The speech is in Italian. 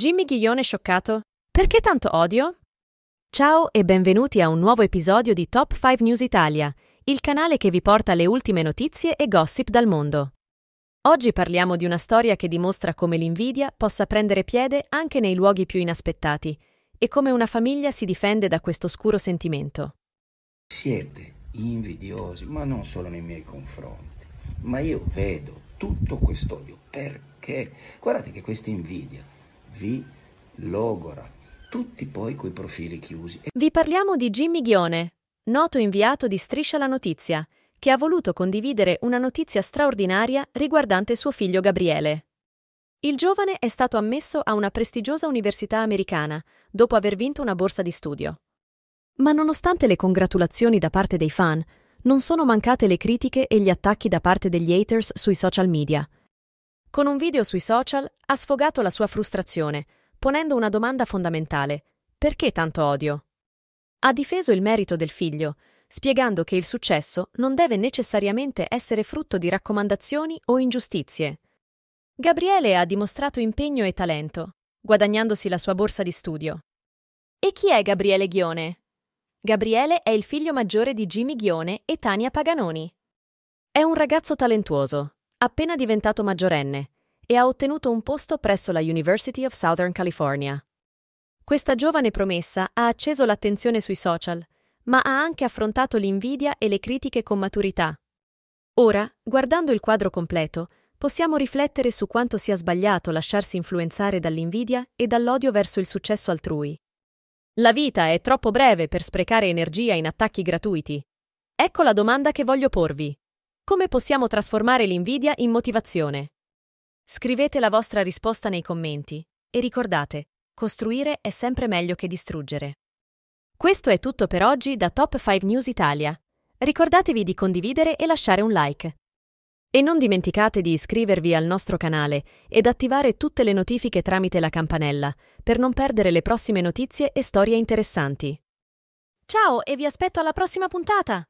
Jimmy Ghiglione scioccato. Perché tanto odio? Ciao e benvenuti a un nuovo episodio di Top 5 News Italia, il canale che vi porta le ultime notizie e gossip dal mondo. Oggi parliamo di una storia che dimostra come l'invidia possa prendere piede anche nei luoghi più inaspettati e come una famiglia si difende da questo oscuro sentimento. Siete invidiosi, ma non solo nei miei confronti, ma io vedo tutto quest'odio perché guardate che questa invidia vi logora. Tutti poi coi profili chiusi. Vi parliamo di Jimmy Ghione, noto inviato di Striscia la Notizia, che ha voluto condividere una notizia straordinaria riguardante suo figlio Gabriele. Il giovane è stato ammesso a una prestigiosa università americana dopo aver vinto una borsa di studio. Ma nonostante le congratulazioni da parte dei fan, non sono mancate le critiche e gli attacchi da parte degli haters sui social media. Con un video sui social ha sfogato la sua frustrazione, ponendo una domanda fondamentale. Perché tanto odio? Ha difeso il merito del figlio, spiegando che il successo non deve necessariamente essere frutto di raccomandazioni o ingiustizie. Gabriele ha dimostrato impegno e talento, guadagnandosi la sua borsa di studio. E chi è Gabriele Ghione? Gabriele è il figlio maggiore di Jimmy Ghione e Tania Paganoni. È un ragazzo talentuoso, appena diventato maggiorenne, e ha ottenuto un posto presso la University of Southern California. Questa giovane promessa ha acceso l'attenzione sui social, ma ha anche affrontato l'invidia e le critiche con maturità. Ora, guardando il quadro completo, possiamo riflettere su quanto sia sbagliato lasciarsi influenzare dall'invidia e dall'odio verso il successo altrui. La vita è troppo breve per sprecare energia in attacchi gratuiti. Ecco la domanda che voglio porvi. Come possiamo trasformare l'invidia in motivazione? Scrivete la vostra risposta nei commenti e ricordate, costruire è sempre meglio che distruggere. Questo è tutto per oggi da Top 5 News Italia. Ricordatevi di condividere e lasciare un like. E non dimenticate di iscrivervi al nostro canale ed attivare tutte le notifiche tramite la campanella per non perdere le prossime notizie e storie interessanti. Ciao e vi aspetto alla prossima puntata!